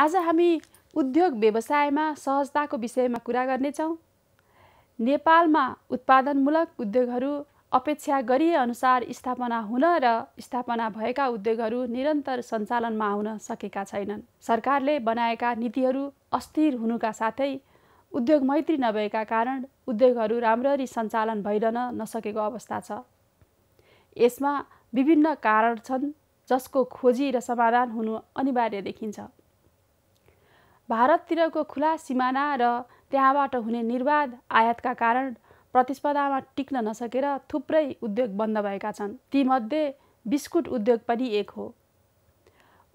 आज हामी उद्योग व्यवसायमा सहजताको विषयमा कुरा गर्नेछौँ नेपालमा उत्पादनमूलक उद्योगहरू अपेक्षा गरिएअनुसार स्थापना हुन र स्थापना भएका उद्योगहरू निरन्तर सञ्चालनमा आउन सकेका छैनन् सरकारले बनाएका नीतिहरू अस्थिर हुनुका साथै उद्योग मैत्री नभएका कारण उद्योगहरू राम्ररी सञ्चालन भइरहन नसकेको अवस्था छ यसमा विभिन्न कारण छन् जसको खोजी र समाधान हुनु अनिवार्य देखिन्छ भारततिरको खुला सिमाना र त्यहाँबाट हुने निर्वाध आयातका कारण प्रतिस्पर्धामा टिक्न नसकेर थुप्रै उद्योग बन्द भएका छन् तीमध्ये बिस्कुट उद्योग पनि एक हो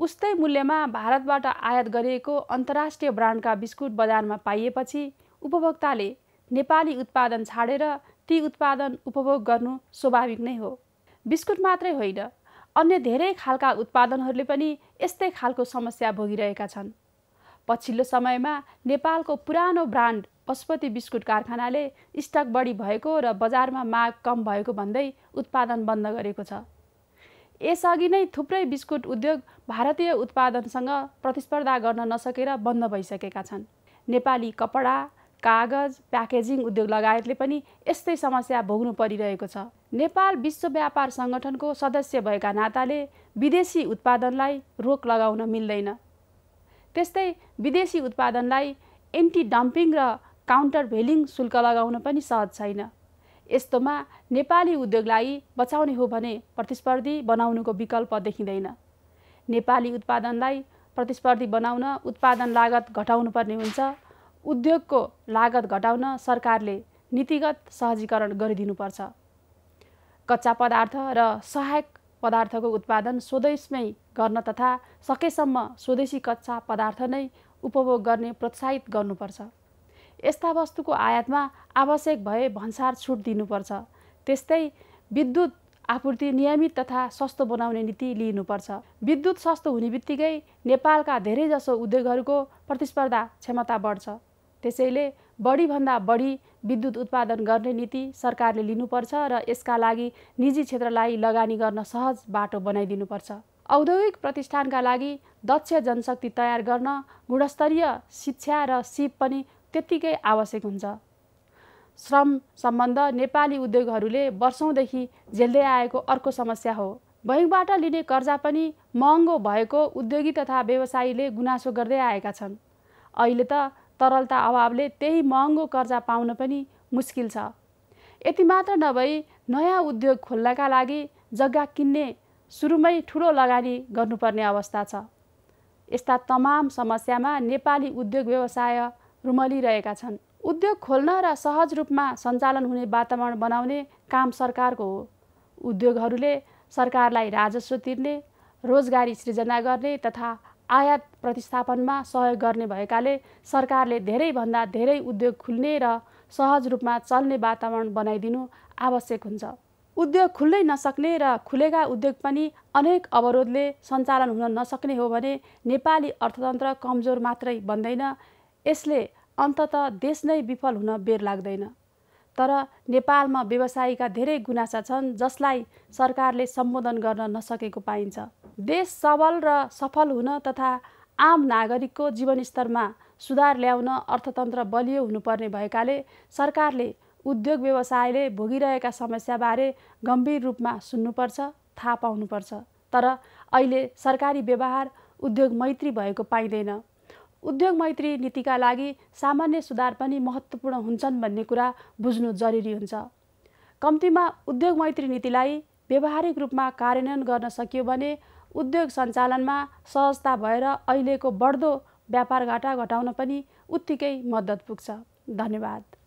उस्तै मूल्यमा भारतबाट आयात गरिएको अन्तर्राष्ट्रिय ब्रान्डका बिस्कुट बजारमा पाइएपछि उपभोक्ताले नेपाली उत्पादन छाडेर ती उत्पादन उपभोग गर्नु स्वाभाविक नै हो बिस्कुट मात्रै होइन अन्य धेरै खालका उत्पादनहरूले पनि यस्तै खालको समस्या भोगिरहेका छन् पछिल्लो समयमा नेपालको पुरानो ब्रान्ड पशुपति बिस्कुट कारखानाले स्टक बढी भएको र बजारमा माग कम भएको भन्दै उत्पादन बन्द गरेको छ यसअघि नै थुप्रै बिस्कुट उद्योग भारतीय उत्पादनसँग प्रतिस्पर्धा गर्न नसकेर बन्द भइसकेका छन् नेपाली कपडा कागज प्याकेजिङ उद्योग लगायतले पनि यस्तै समस्या भोग्नु परिरहेको छ नेपाल विश्व व्यापार सङ्गठनको सदस्य भएका नाताले विदेशी उत्पादनलाई रोक लगाउन मिल्दैन त्यस्तै विदेशी उत्पादनलाई एन्टी डम्पिङ र काउन्टर भेलिङ शुल्क लगाउन पनि सहज छैन यस्तोमा नेपाली उद्योगलाई बचाउने हो भने प्रतिस्पर्धी बनाउनुको विकल्प देखिँदैन नेपाली उत्पादनलाई प्रतिस्पर्धी बनाउन उत्पादन लागत घटाउनुपर्ने हुन्छ उद्योगको लागत घटाउन सरकारले नीतिगत सहजीकरण गरिदिनुपर्छ कच्चा पदार्थ र सहायक पदार्थको उत्पादन स्वदेशमै गर्न तथा सकेसम्म स्वदेशी कच्चा पदार्थ नै उपभोग गर्ने प्रोत्साहित गर्नुपर्छ यस्ता वस्तुको आयातमा आवश्यक भए भन्सार छुट दिनुपर्छ त्यस्तै विद्युत आपूर्ति नियमित तथा सस्तो बनाउने नीति लिइनुपर्छ विद्युत सस्तो हुने बित्तिकै नेपालका धेरैजसो उद्योगहरूको प्रतिस्पर्धा क्षमता बढ्छ त्यसैले बढीभन्दा बढी विद्युत उत्पादन गर्ने नीति सरकारले लिनुपर्छ र यसका लागि निजी क्षेत्रलाई लगानी गर्न सहज बाटो बनाइदिनुपर्छ औद्योगिक प्रतिष्ठानका लागि दक्ष जनशक्ति तयार गर्न गुणस्तरीय शिक्षा र सिप पनि त्यत्तिकै आवश्यक हुन्छ श्रम सम्बन्ध नेपाली उद्योगहरूले वर्षौँदेखि झेल्दै आएको अर्को समस्या हो बैङ्कबाट लिने कर्जा पनि महँगो भएको उद्योगी तथा व्यवसायीले गुनासो गर्दै आएका छन् अहिले त तरलता अभावले त्यही महँगो कर्जा पाउन पनि मुस्किल छ यति मात्र नभई नयाँ उद्योग खोल्नका लागि जग्गा किन्ने सुरुमै ठुलो लगानी गर्नुपर्ने अवस्था छ यस्ता तमाम समस्यामा नेपाली उद्योग व्यवसाय रुमलिरहेका छन् उद्योग खोल्न र सहज रूपमा सञ्चालन हुने वातावरण बनाउने काम सरकारको हो उद्योगहरूले सरकारलाई राजस्व तिर्ने रोजगारी सृजना गर्ने तथा आयात प्रतिस्थापनमा सहयोग गर्ने भएकाले सरकारले धेरैभन्दा धेरै उद्योग खुल्ने र सहज रूपमा चल्ने वातावरण बनाइदिनु आवश्यक हुन्छ उद्योग खुल्नै नसक्ने र खुलेका उद्योग पनि अनेक अवरोधले सञ्चालन हुन नसक्ने हो भने नेपाली अर्थतन्त्र कमजोर मात्रै बन्दैन यसले अन्तत देश नै विफल हुन बेर लाग्दैन तर नेपालमा व्यवसायीका धेरै गुनासा छन् जसलाई सरकारले सम्बोधन गर्न नसकेको पाइन्छ देश सबल र सफल हुन तथा आम नागरिकको जीवनस्तरमा सुधार ल्याउन अर्थतन्त्र बलियो हुनुपर्ने भएकाले सरकारले उद्योग व्यवसायले भोगिरहेका समस्याबारे गम्भीर रूपमा सुन्नुपर्छ थाहा पाउनुपर्छ तर अहिले सरकारी व्यवहार उद्योग मैत्री भएको पाइँदैन उद्योग मैत्री नीतिका लागि सामान्य सुधार पनि महत्त्वपूर्ण हुन्छन् भन्ने कुरा बुझ्नु जरुरी हुन्छ कम्तीमा उद्योग मैत्री नीतिलाई व्यवहारिक रूपमा कार्यान्वयन गर्न सकियो भने उद्योग सञ्चालनमा सहजता भएर अहिलेको बढ्दो व्यापार घाटा घटाउन पनि उत्तिकै मद्दत पुग्छ धन्यवाद